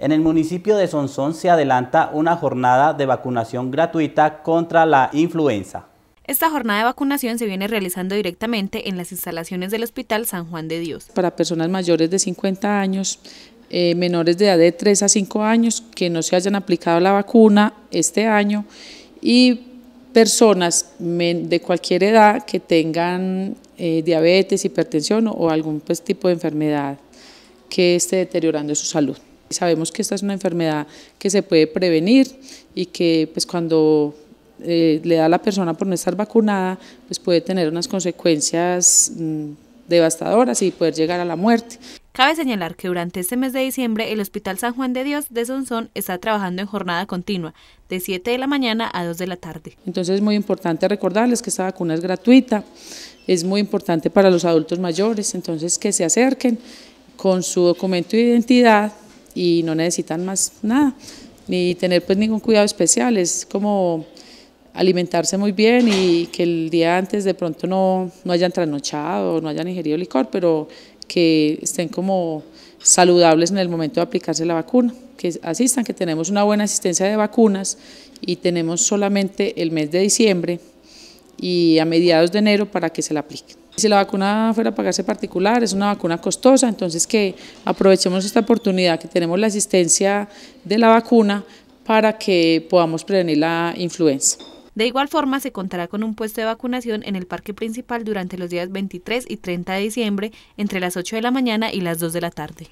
En el municipio de Sonsón se adelanta una jornada de vacunación gratuita contra la influenza. Esta jornada de vacunación se viene realizando directamente en las instalaciones del Hospital San Juan de Dios. Para personas mayores de 50 años, eh, menores de edad de 3 a 5 años que no se hayan aplicado la vacuna este año y personas de cualquier edad que tengan eh, diabetes, hipertensión o algún pues, tipo de enfermedad que esté deteriorando su salud. Sabemos que esta es una enfermedad que se puede prevenir y que pues cuando eh, le da a la persona por no estar vacunada, pues puede tener unas consecuencias mm, devastadoras y poder llegar a la muerte. Cabe señalar que durante este mes de diciembre el Hospital San Juan de Dios de Sonsón está trabajando en jornada continua, de 7 de la mañana a 2 de la tarde. Entonces es muy importante recordarles que esta vacuna es gratuita, es muy importante para los adultos mayores, entonces que se acerquen con su documento de identidad y no necesitan más nada, ni tener pues ningún cuidado especial, es como alimentarse muy bien y que el día antes de pronto no, no hayan trasnochado, no hayan ingerido licor, pero que estén como saludables en el momento de aplicarse la vacuna, que asistan, que tenemos una buena asistencia de vacunas y tenemos solamente el mes de diciembre y a mediados de enero para que se la apliquen. Si la vacuna fuera a pagarse particular, es una vacuna costosa, entonces que aprovechemos esta oportunidad que tenemos la asistencia de la vacuna para que podamos prevenir la influenza. De igual forma, se contará con un puesto de vacunación en el parque principal durante los días 23 y 30 de diciembre, entre las 8 de la mañana y las 2 de la tarde.